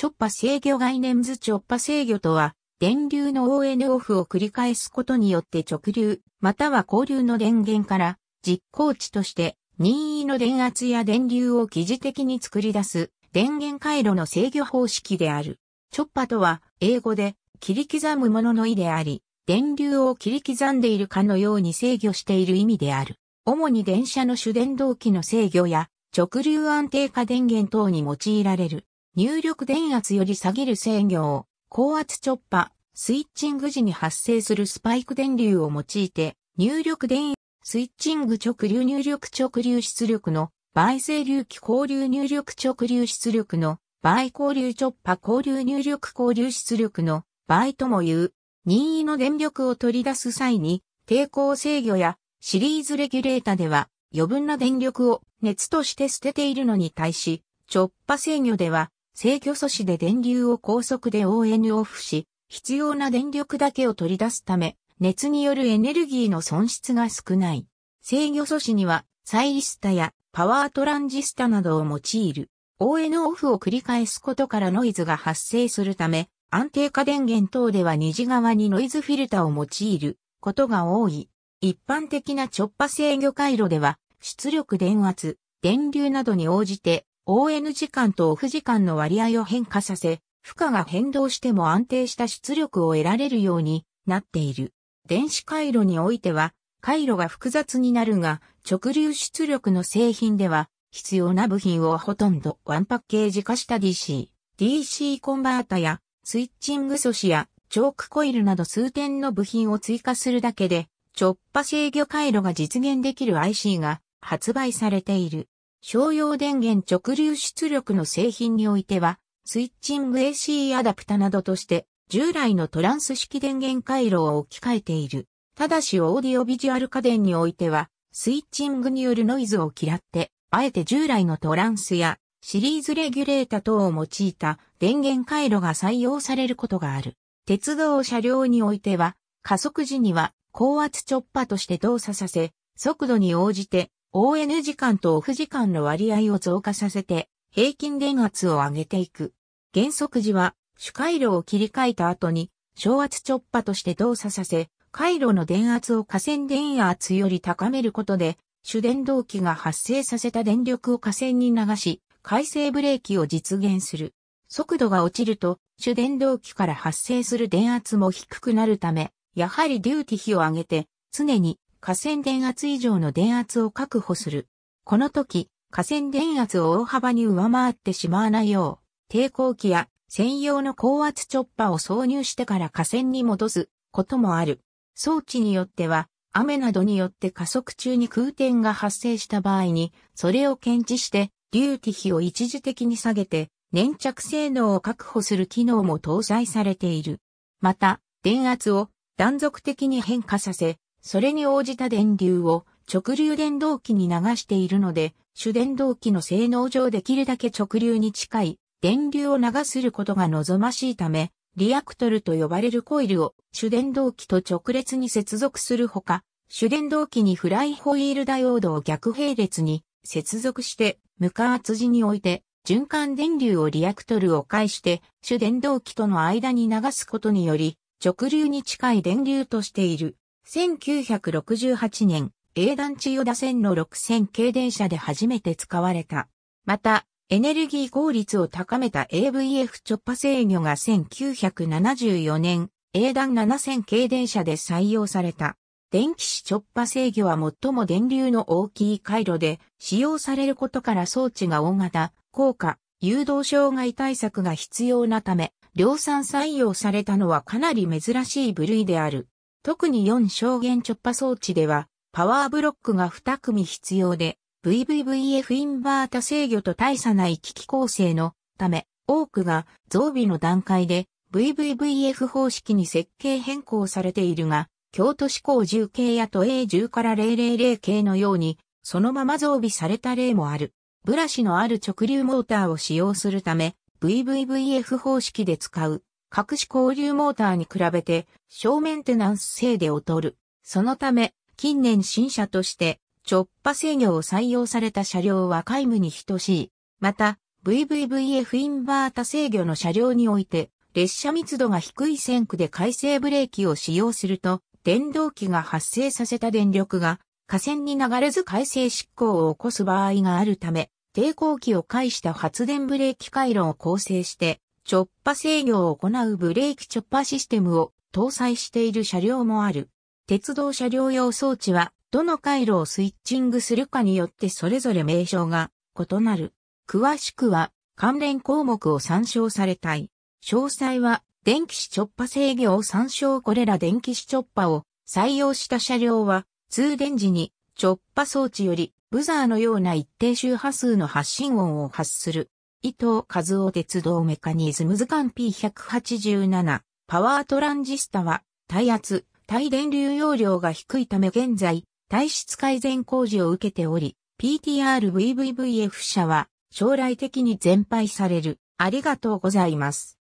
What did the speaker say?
チョッパ制御概念図チョッパ制御とは、電流の ON オフを繰り返すことによって直流、または交流の電源から、実行値として、任意の電圧や電流を疑似的に作り出す、電源回路の制御方式である。チョッパとは、英語で、切り刻むものの意であり、電流を切り刻んでいるかのように制御している意味である。主に電車の主電動機の制御や、直流安定化電源等に用いられる。入力電圧より下げる制御を、高圧チョッパ、スイッチング時に発生するスパイク電流を用いて、入力電、スイッチング直流入力直流出力の倍整流器交流入力直流出力の倍交流チョッパ交流入力交流出力の倍ともいう任意の電力を取り出す際に抵抗制御やシリーズレギュレータでは余分な電力を熱として捨てているのに対しチョッパ制御では制御素子で電流を高速で ON オフし、必要な電力だけを取り出すため、熱によるエネルギーの損失が少ない。制御素子には、サイリスタやパワートランジスタなどを用いる。ON オフを繰り返すことからノイズが発生するため、安定化電源等では虹側にノイズフィルタを用いることが多い。一般的な直波制御回路では、出力電圧、電流などに応じて ON 時間とオフ時間の割合を変化させ、負荷が変動しても安定した出力を得られるようになっている。電子回路においては、回路が複雑になるが、直流出力の製品では、必要な部品をほとんどワンパッケージ化した DC、DC コンバータや、スイッチング素子や、チョークコイルなど数点の部品を追加するだけで、直波制御回路が実現できる IC が発売されている。商用電源直流出力の製品においては、スイッチング AC アダプタなどとして、従来のトランス式電源回路を置き換えている。ただしオーディオビジュアル家電においては、スイッチングによるノイズを嫌って、あえて従来のトランスやシリーズレギュレータ等を用いた電源回路が採用されることがある。鉄道車両においては、加速時には高圧チョッパとして動作させ、速度に応じて ON 時間とオフ時間の割合を増加させて、平均電圧を上げていく。減速時は、主回路を切り替えた後に、小圧直波として動作させ、回路の電圧を下線電圧より高めることで、主電動機が発生させた電力を下線に流し、回生ブレーキを実現する。速度が落ちると、主電動機から発生する電圧も低くなるため、やはりデューティ比を上げて、常に河川電圧以上の電圧を確保する。この時、河川電圧を大幅に上回ってしまわないよう、抵抗器や専用の高圧チョッパーを挿入してから河川に戻すこともある。装置によっては、雨などによって加速中に空転が発生した場合に、それを検知して、ューティ比を一時的に下げて、粘着性能を確保する機能も搭載されている。また、電圧を断続的に変化させ、それに応じた電流を直流電動機に流しているので、主電動機の性能上できるだけ直流に近い電流を流することが望ましいため、リアクトルと呼ばれるコイルを主電動機と直列に接続するほか、主電動機にフライホイールダイオードを逆並列に接続して無加圧時において循環電流をリアクトルを介して主電動機との間に流すことにより直流に近い電流としている。1968年、英断千代田線の6000系電車で初めて使われた。また、エネルギー効率を高めた AVF 直波制御が1974年、英断7000系電車で採用された。電気子直波制御は最も電流の大きい回路で使用されることから装置が大型、効果、誘導障害対策が必要なため、量産採用されたのはかなり珍しい部類である。特に4証言直波装置では、パワーブロックが2組必要で、VVVF インバータ制御と大差ない機器構成のため、多くが増備の段階で VVVF 方式に設計変更されているが、京都志向10系や都 A10 から000系のように、そのまま増備された例もある。ブラシのある直流モーターを使用するため、VVVF 方式で使う隠し交流モーターに比べて小メンテナンス性で劣る。そのため、近年新車として直波制御を採用された車両は皆無に等しい。また、VVVF インバータ制御の車両において、列車密度が低い線区で回生ブレーキを使用すると、電動機が発生させた電力が、架線に流れず回生執行を起こす場合があるため、抵抗機を介した発電ブレーキ回路を構成して、チョッパ制御を行うブレーキチョッパシステムを搭載している車両もある。鉄道車両用装置は、どの回路をスイッチングするかによってそれぞれ名称が異なる。詳しくは、関連項目を参照されたい。詳細は、電気子チョッパ制御を参照これら電気子チョッパを採用した車両は、通電時にチョッパ装置よりブザーのような一定周波数の発信音を発する。伊藤和夫鉄道メカニズム図鑑 P187 パワートランジスタは耐圧、耐電流容量が低いため現在体質改善工事を受けており PTRVVVF 社は将来的に全廃される。ありがとうございます。